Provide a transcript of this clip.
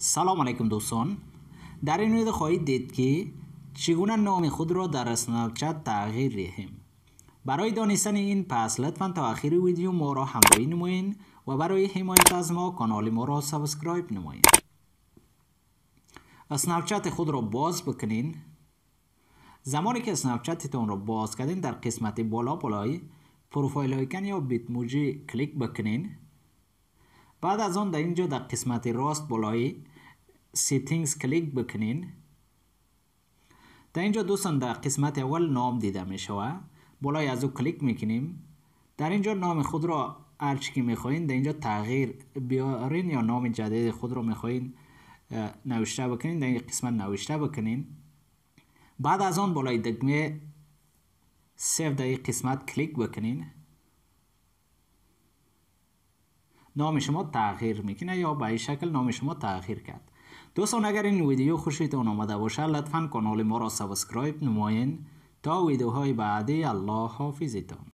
سلام علیکم دوستان در این ویدیو خواهید دید که چگونه نام خود را در اسنپ چت تغییر دهیم برای دانستن این پس لطفا تا آخر ویدیو ما را همراهی نمایید و برای حمایت از ما کانال ما را سابسکرایب نمایید اسنپ چت خود را باز بکنین زمانی که چت را باز کردین در قسمت بالا بالای پروفایل آیکن یا بیت موجی کلیک بکنین بعد از آن در اینجا در قسمت راست بالای سیتینگز کلیک بکنین در اینجا دوستان در قسمت اول نام دیده می شود بالای از او کلیک میکنیم در اینجا نام خود را هرچی که میخواین در اینجا تغییر بیارین یا نام جدید خود را میخواین نوشته بکنین در این قسمت نوشته بکنین بعد از آن بالای دکمه سیو در قسمت کلیک بکنین نام شما تغییر میکنه یا به این شکل نام شما تغییر کرد دوستان اگر این ویدیو خوشیتون آمده باشه لطفا کانال ما را سابسکرایب نماین تا ویدیوهای بعدی الله حافظتون